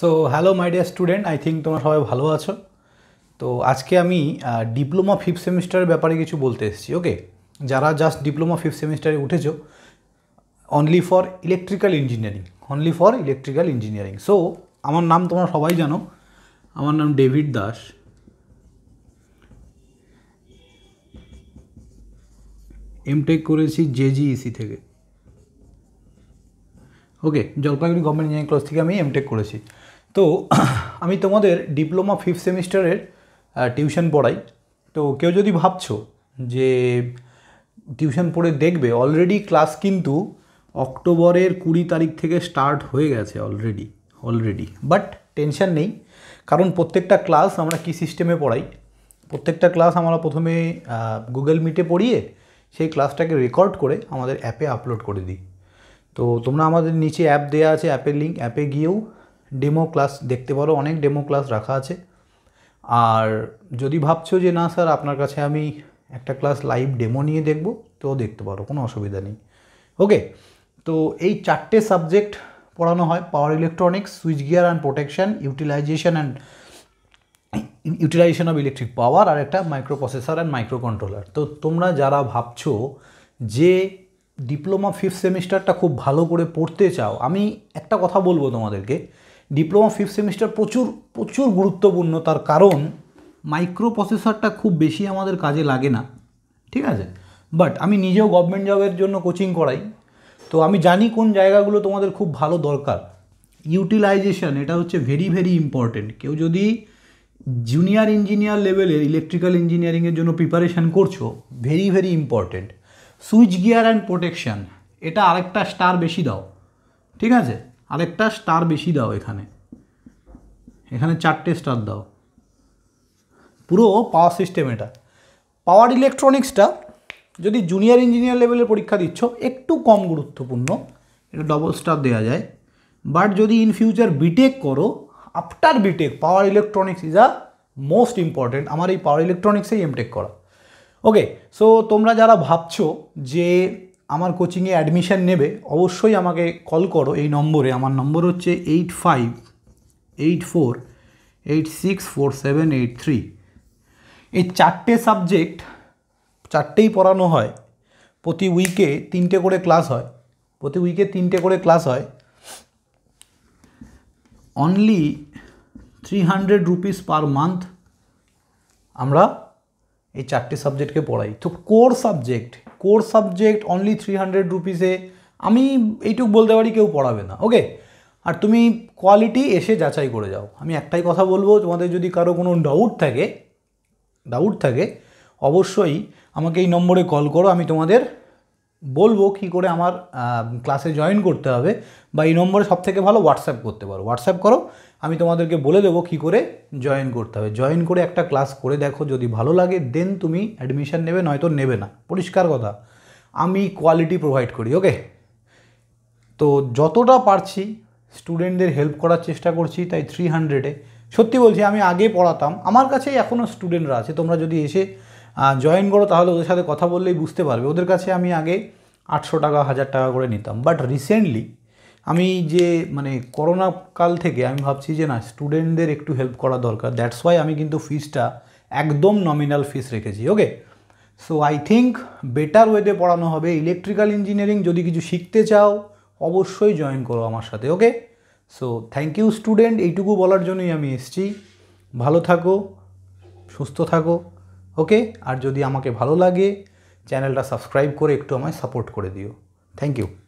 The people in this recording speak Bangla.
so hello my dear student I think তোমরা সবাই ভালো আছো তো আজকে আমি ডিপ্লোমা ফিফথ সেমিস্টারের ব্যাপারে কিছু বলতে এসেছি ওকে যারা জাস্ট ডিপ্লোমা ফিফথ সেমিস্টারে উঠেছো only for electrical engineering only for electrical engineering so আমার নাম তোমরা সবাই জানো আমার নাম ডেভিড দাস এমটেক করেছি জেজিইসি e থেকে okay Jalpaiguri government engineering college থেকে আমি এমটেক করেছি তো আমি তোমাদের ডিপ্লোমা ফিফথ সেমিস্টারের টিউশন পড়াই তো কেউ যদি ভাবছো যে টিউশন পড়ে দেখবে অলরেডি ক্লাস কিন্তু অক্টোবরের কুড়ি তারিখ থেকে স্টার্ট হয়ে গেছে অলরেডি অলরেডি বাট টেনশান নেই কারণ প্রত্যেকটা ক্লাস আমরা কি সিস্টেমে পড়াই প্রত্যেকটা ক্লাস আমরা প্রথমে গুগল মিটে পড়িয়ে সেই ক্লাসটাকে রেকর্ড করে আমাদের অ্যাপে আপলোড করে দিই তো তোমরা আমাদের নিচে অ্যাপ দেওয়া আছে অ্যাপের লিঙ্ক অ্যাপে গিয়েও ডেমো ক্লাস দেখতে পারো অনেক ডেমো ক্লাস রাখা আছে আর যদি ভাবছো যে না স্যার আপনার কাছে আমি একটা ক্লাস লাইভ ডেমো নিয়ে দেখব তো দেখতে পারো কোনো অসুবিধা নেই ওকে তো এই চারটে সাবজেক্ট পড়ানো হয় power electronics switchgear and protection utilisation and utilisation of electric power আর একটা microprocessor and microcontroller তো তোমরা যারা ভাবছো যে ডিপ্লোমা ফিফথ সেমিস্টারটা খুব ভালো করে পড়তে চাও আমি একটা কথা বলবো তোমাদেরকে ডিপ্লোমা ফিফথ সেমিস্টার প্রচুর প্রচুর গুরুত্বপূর্ণ তার কারণ মাইক্রো প্রসেসরটা খুব বেশি আমাদের কাজে লাগে না ঠিক আছে বাট আমি নিজেও গভর্নমেন্ট জবের জন্য কোচিং করাই তো আমি জানি কোন জায়গাগুলো তোমাদের খুব ভালো দরকার ইউটিলাইজেশন এটা হচ্ছে ভেরি ভেরি ইম্পর্টেন্ট কেউ যদি জুনিয়র ইঞ্জিনিয়ার লেভেলের ইলেকট্রিক্যাল ইঞ্জিনিয়ারিংয়ের জন্য প্রিপারেশান করছো very very important switchgear and protection এটা আরেকটা স্টার বেশি দাও ঠিক আছে আরেকটা স্টার বেশি দাও এখানে এখানে চারটে স্টার দাও পুরো পাওয়ার সিস্টেম এটা পাওয়ার ইলেকট্রনিক্সটা যদি জুনিয়র ইঞ্জিনিয়ার লেভেলের পরীক্ষা দিচ্ছ একটু কম গুরুত্বপূর্ণ এটা ডবল স্টার দেওয়া যায় বাট যদি ইন ফিউচার বিটেক করো after BTech power electronics is a most important আমার এই পাওয়ার ইলেকট্রনিক্সেই এমটেক করা ওকে সো তোমরা যারা ভাবছো যে আমার কোচিংয়ে অ্যাডমিশান নেবে অবশ্যই আমাকে কল করো এই নম্বরে আমার নম্বর হচ্ছে eight five eight four eight six four seven eight three এই চারটে সাবজেক্ট চারটেই পড়ানো হয় প্রতি উইকে তিনটে করে ক্লাস হয় প্রতি উইকে তিনটে করে ক্লাস হয় only three hundred rupees per month আমরা এই চারটে সাবজেক্টকে পড়াই তো core subject core subject only three hundred রুপিসে আমি এইটুকু বলতে পারি কেউ পড়াবে না ওকে আর তুমি কোয়ালিটি এসে যাচাই করে যাও আমি একটাই কথা বলবো তোমাদের যদি কারো কোনো ডাউট থাকে ডাউট থাকে অবশ্যই আমাকে এই নম্বরে কল করো আমি তোমাদের বলবো কী করে আমার ক্লাসে জয়েন করতে হবে বা এই নম্বরে সবথেকে ভালো হোয়াটসঅ্যাপ করতে পারো হোয়াটসঅ্যাপ করো আমি তোমাদেরকে বলে দেবো কী করে জয়েন করতে হবে জয়েন করে একটা ক্লাস করে দেখো যদি ভালো লাগে দেন তুমি অ্যাডমিশান নেবে নয়তো নেবে না পরিষ্কার কথা আমি কোয়ালিটি প্রোভাইড করি ওকে তো যতটা পারছি স্টুডেন্টদের হেল্প করার চেষ্টা করছি তাই থ্রি হান্ড্রেডে সত্যি বলছি আমি আগে পড়াতাম আমার কাছে এখনও স্টুডেন্টরা আছে তোমরা যদি এসে জয়েন করো তাহলে ওদের সাথে কথা বললেই বুঝতে পারবে ওদের কাছে আমি আগে আটশো টাকা হাজার টাকা করে নিতাম বাট রিসেন্টলি আমি যে মানে করোনা কাল থেকে আমি ভাবছি যে না স্টুডেন্টদের একটু হেল্প করা দরকার দ্যাটস ওয়াই আমি কিন্তু ফিজটা একদম নমিনাল ফিস রেখেছি okay so I think better ওয়েতে পড়ানো হবে ইলেকট্রিক্যাল ইঞ্জিনিয়ারিং যদি কিছু শিখতে চাও অবশ্যই জয়েন করো আমার সাথে okay so thank you student এইটুকু বলার জন্যই আমি এসছি ভালো থাকো সুস্থ থাকো ওকে আর যদি আমাকে ভালো লাগে চ্যানেলটা সাবস্ক্রাইব করে একটু আমায় সাপোর্ট করে দিও থ্যাংক ইউ